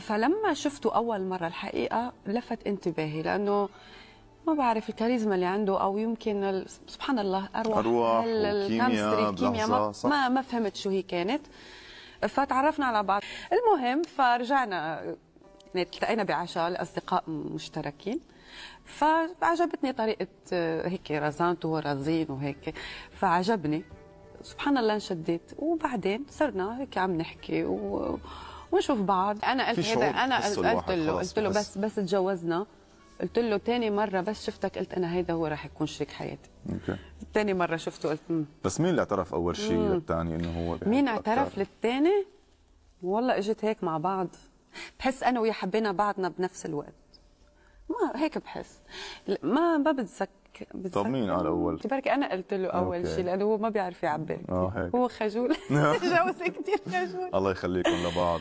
فلما شفته اول مره الحقيقه لفت انتباهي لانه ما بعرف الكاريزما اللي عنده او يمكن سبحان الله اروح اروح الكيمياء ما, ما ما فهمت شو هي كانت فتعرفنا على بعض المهم فرجعنا يعني التقينا بعشاء لاصدقاء مشتركين فعجبتني طريقه هيك رزانته ورزين وهيك فعجبني سبحان الله انشدت وبعدين صرنا هيك عم نحكي و ونشوف بعض انا قلت هذا انا قلت, قلت له قلت له بس بس تجوزنا قلت له تاني مرة بس شفتك قلت أنا هيدا هو راح يكون شريك حياتي اوكي تاني مرة شفته قلت مم. بس مين اللي اعترف أول شيء للثاني إنه هو مين اعترف للثاني؟ والله إجت هيك مع بعض بحس أنا ويا حبينا بعضنا بنفس الوقت ما هيك بحس ما ما بتذكر طب مين قال اول؟ بركي انا قلت له اول شيء لانه هو ما بيعرف يعبر آه، هو خجول جوزي كثير خجول الله يخليكم لبعض